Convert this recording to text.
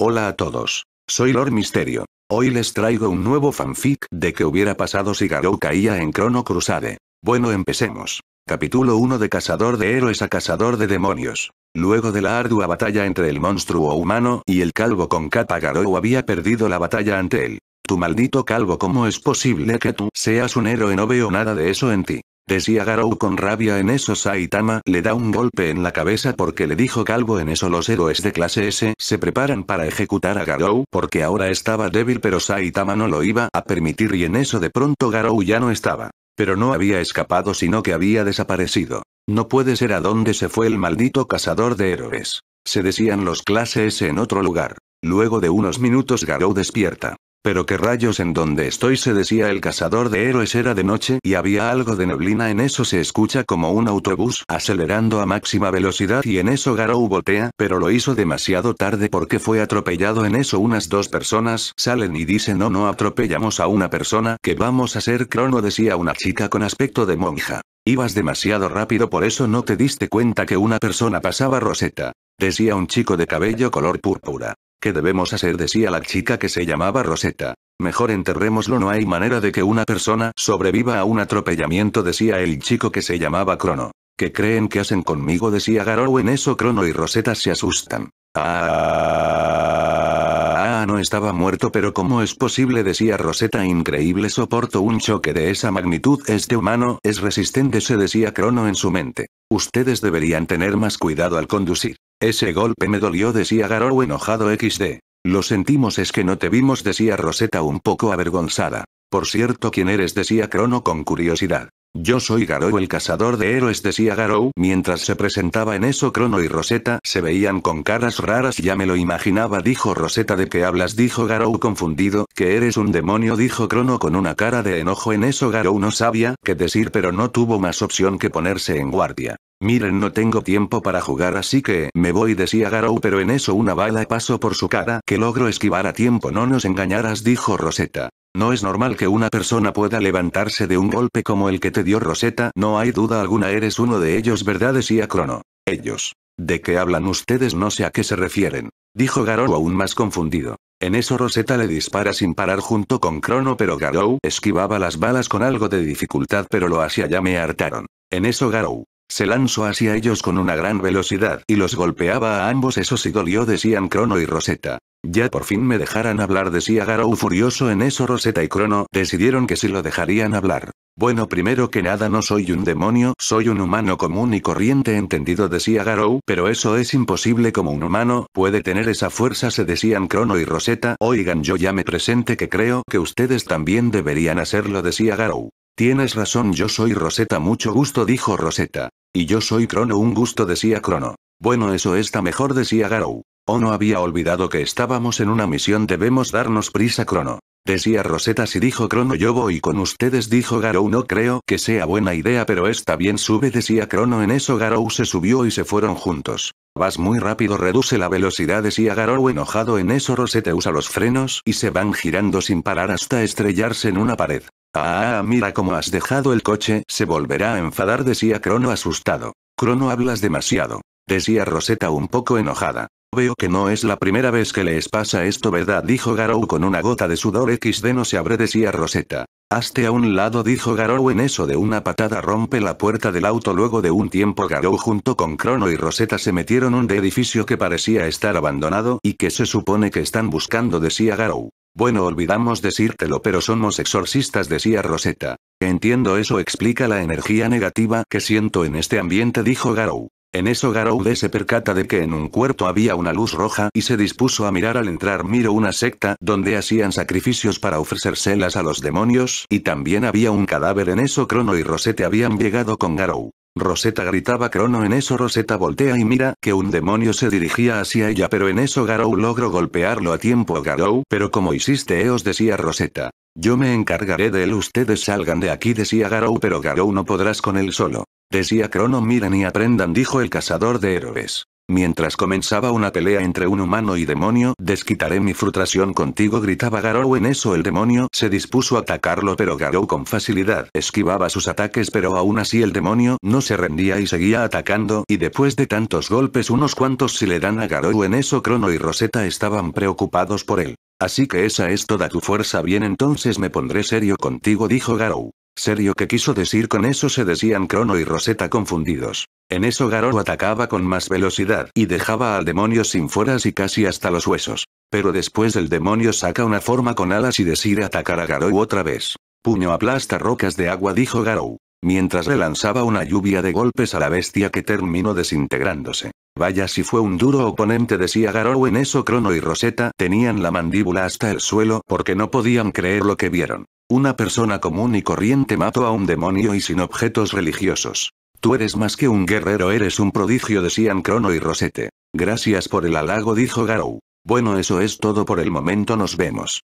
Hola a todos. Soy Lord Misterio. Hoy les traigo un nuevo fanfic de que hubiera pasado si Garou caía en Chrono Crusade. Bueno, empecemos. Capítulo 1 de Cazador de Héroes a Cazador de Demonios. Luego de la ardua batalla entre el monstruo humano y el calvo con capa Garou había perdido la batalla ante él. Tu maldito calvo, ¿cómo es posible que tú seas un héroe? No veo nada de eso en ti. Decía Garou con rabia en eso Saitama le da un golpe en la cabeza porque le dijo calvo en eso los héroes de clase S se preparan para ejecutar a Garou porque ahora estaba débil pero Saitama no lo iba a permitir y en eso de pronto Garou ya no estaba. Pero no había escapado sino que había desaparecido. No puede ser a dónde se fue el maldito cazador de héroes. Se decían los clase S en otro lugar. Luego de unos minutos Garou despierta. Pero qué rayos en donde estoy se decía el cazador de héroes era de noche y había algo de neblina en eso se escucha como un autobús acelerando a máxima velocidad y en eso Garou botea pero lo hizo demasiado tarde porque fue atropellado en eso unas dos personas salen y dicen no no atropellamos a una persona que vamos a ser crono decía una chica con aspecto de monja. Ibas demasiado rápido por eso no te diste cuenta que una persona pasaba roseta Decía un chico de cabello color púrpura. ¿Qué debemos hacer decía la chica que se llamaba Rosetta. Mejor enterrémoslo no hay manera de que una persona sobreviva a un atropellamiento decía el chico que se llamaba Crono. ¿Qué creen que hacen conmigo? decía Garou en eso Crono y Rosetta se asustan. Ah, ah no estaba muerto pero ¿cómo es posible? decía Rosetta increíble soporto un choque de esa magnitud este humano es resistente se decía Crono en su mente. Ustedes deberían tener más cuidado al conducir. Ese golpe me dolió decía Garou enojado XD. Lo sentimos es que no te vimos decía Rosetta un poco avergonzada. Por cierto, ¿quién eres? decía Crono con curiosidad. Yo soy Garou el cazador de héroes decía Garou mientras se presentaba en eso Crono y Rosetta se veían con caras raras ya me lo imaginaba dijo Rosetta de qué hablas dijo Garou confundido, que eres un demonio dijo Crono con una cara de enojo en eso Garou no sabía qué decir pero no tuvo más opción que ponerse en guardia. Miren no tengo tiempo para jugar así que me voy decía Garou pero en eso una bala pasó por su cara que logro esquivar a tiempo no nos engañarás dijo Rosetta. No es normal que una persona pueda levantarse de un golpe como el que te dio Rosetta. No hay duda alguna, eres uno de ellos, ¿verdad? Decía Crono. Ellos. ¿De qué hablan ustedes? No sé a qué se refieren. Dijo Garou aún más confundido. En eso Rosetta le dispara sin parar junto con Crono pero Garou esquivaba las balas con algo de dificultad pero lo hacía ya me hartaron. En eso Garou, se lanzó hacia ellos con una gran velocidad y los golpeaba a ambos. Eso sí dolió, decían Crono y Rosetta. Ya por fin me dejaran hablar, decía Garou furioso en eso. Rosetta y Crono decidieron que si lo dejarían hablar. Bueno, primero que nada no soy un demonio, soy un humano común y corriente, entendido, decía Garou, pero eso es imposible como un humano puede tener esa fuerza, se decían Crono y Rosetta. Oigan, yo ya me presente que creo que ustedes también deberían hacerlo, decía Garou. Tienes razón, yo soy Rosetta, mucho gusto, dijo Rosetta. Y yo soy Crono un gusto decía Crono. Bueno eso está mejor decía Garou. Oh no había olvidado que estábamos en una misión debemos darnos prisa Crono. Decía Rosetta si dijo Crono yo voy con ustedes dijo Garou no creo que sea buena idea pero está bien sube decía Crono en eso Garou se subió y se fueron juntos. Vas muy rápido reduce la velocidad decía Garou enojado en eso Rosetta usa los frenos y se van girando sin parar hasta estrellarse en una pared. Ah, mira cómo has dejado el coche, se volverá a enfadar, decía Crono asustado. Crono hablas demasiado, decía Rosetta un poco enojada. Veo que no es la primera vez que les pasa esto, ¿verdad? dijo Garou con una gota de sudor XD no se abre, decía Rosetta. Hazte a un lado, dijo Garou en eso de una patada rompe la puerta del auto. Luego de un tiempo Garou junto con Crono y Rosetta se metieron un edificio que parecía estar abandonado y que se supone que están buscando, decía Garou. Bueno, olvidamos decírtelo, pero somos exorcistas, decía Rosetta. Entiendo eso explica la energía negativa que siento en este ambiente, dijo Garou. En eso Garou se percata de que en un cuarto había una luz roja y se dispuso a mirar al entrar miro una secta donde hacían sacrificios para ofrecérselas a los demonios y también había un cadáver en eso Crono y Rosette habían llegado con Garou. Rosetta gritaba Crono en eso Rosetta voltea y mira que un demonio se dirigía hacia ella pero en eso Garou logró golpearlo a tiempo Garou pero como hiciste os decía Rosetta. Yo me encargaré de él ustedes salgan de aquí decía Garou pero Garou no podrás con él solo. Decía Crono miren y aprendan dijo el cazador de héroes. Mientras comenzaba una pelea entre un humano y demonio, desquitaré mi frustración contigo gritaba Garou en eso el demonio se dispuso a atacarlo pero Garou con facilidad esquivaba sus ataques pero aún así el demonio no se rendía y seguía atacando y después de tantos golpes unos cuantos si le dan a Garou en eso Crono y Rosetta estaban preocupados por él. Así que esa es toda tu fuerza bien entonces me pondré serio contigo dijo Garou. Serio que quiso decir con eso se decían Crono y Rosetta confundidos. En eso Garou atacaba con más velocidad y dejaba al demonio sin fueras y casi hasta los huesos. Pero después el demonio saca una forma con alas y decide atacar a Garou otra vez. Puño aplasta rocas de agua dijo Garou. Mientras relanzaba una lluvia de golpes a la bestia que terminó desintegrándose. Vaya si fue un duro oponente decía Garou en eso Crono y Rosetta tenían la mandíbula hasta el suelo porque no podían creer lo que vieron. Una persona común y corriente mató a un demonio y sin objetos religiosos. Tú eres más que un guerrero eres un prodigio decían Crono y Rosette. Gracias por el halago dijo Garou. Bueno eso es todo por el momento nos vemos.